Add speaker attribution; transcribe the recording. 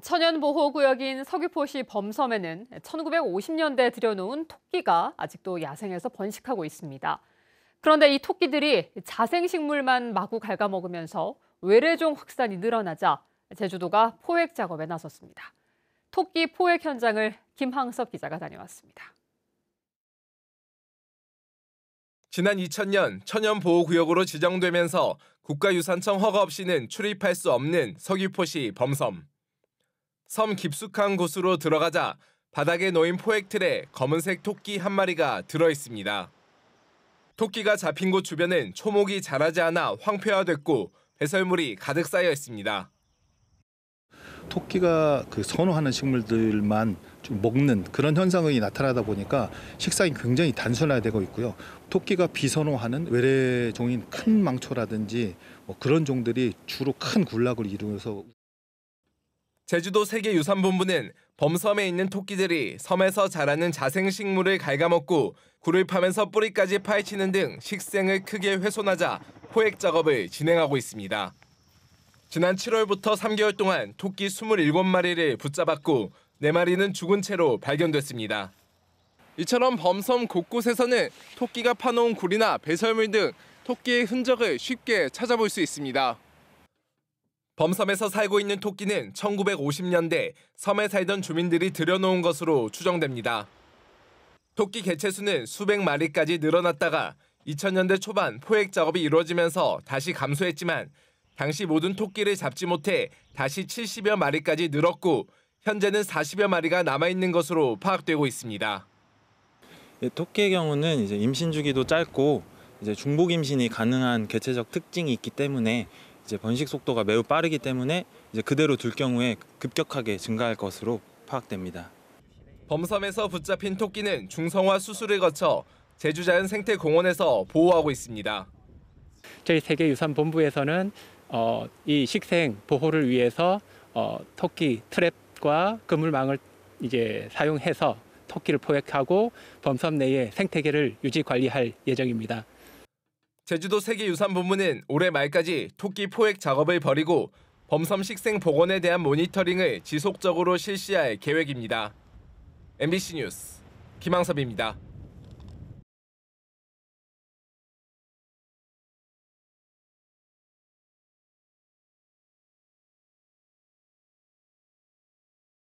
Speaker 1: 천연보호구역인 서귀포시 범섬에는 1950년대 들여놓은 토끼가 아직도 야생에서 번식하고 있습니다. 그런데 이 토끼들이 자생식물만 마구 갉아먹으면서 외래종 확산이 늘어나자 제주도가 포획 작업에 나섰습니다. 토끼 포획 현장을 김항섭 기자가 다녀왔습니다.
Speaker 2: 지난 2000년 천연보호구역으로 지정되면서 국가유산청 허가 없이는 출입할 수 없는 서귀포시 범섬. 섬 깊숙한 곳으로 들어가자 바닥에 놓인 포획틀에 검은색 토끼 한 마리가 들어 있습니다. 토끼가 잡힌 곳 주변은 초목이 자라지 않아 황폐화됐고 배설물이 가득 쌓여 있습니다.
Speaker 3: 토끼가 그 선호하는 식물들만 좀 먹는 그런 현상이 나타나다 보니까 식상이 굉장히 단순화되고 있고요. 토끼가 비선호하는 외래종인 큰 망초라든지 뭐 그런 종들이 주로 큰 군락을 이루면서
Speaker 2: 제주도 세계유산본부는 범섬에 있는 토끼들이 섬에서 자라는 자생식물을 갉아먹고 굴을 파면서 뿌리까지 파헤치는 등 식생을 크게 훼손하자 포획 작업을 진행하고 있습니다. 지난 7월부터 3개월 동안 토끼 27마리를 붙잡았고 4마리는 죽은 채로 발견됐습니다. 이처럼 범섬 곳곳에서는 토끼가 파놓은 굴이나 배설물 등 토끼의 흔적을 쉽게 찾아볼 수 있습니다. 범섬에서 살고 있는 토끼는 1950년대 섬에 살던 주민들이 들여놓은 것으로 추정됩니다. 토끼 개체수는 수백 마리까지 늘어났다가 2000년대 초반 포획 작업이 이루어지면서 다시 감소했지만 당시 모든 토끼를 잡지 못해 다시 70여 마리까지 늘었고 현재는 40여 마리가 남아있는 것으로 파악되고 있습니다.
Speaker 4: 예, 토끼의 경우는 이제 임신 주기도 짧고 이제 중복 임신이 가능한 개체적 특징이 있기 때문에 이제 번식 속도가 매우 빠르기 때문에 이제 그대로 둘 경우에 급격하게 증가할 것으로 파악됩니다.
Speaker 2: 범섬에서 붙잡힌 토끼는 중성화 수술을 거쳐 제주자연 생태공원에서 보호하고 있습니다.
Speaker 5: 저희 세계유산본부에서는 어, 이 식생 보호를 위해서 어, 토끼 트랩과 그물망을 이제 사용해서 토끼를 포획하고 범섬 내의 생태계를 유지 관리할 예정입니다.
Speaker 2: 제주도 세계유산본부는 올해 말까지 토끼 포획 작업을 벌이고 범섬 식생 복원에 대한 모니터링을 지속적으로 실시할 계획입니다. MBC 뉴스 김항섭입니다.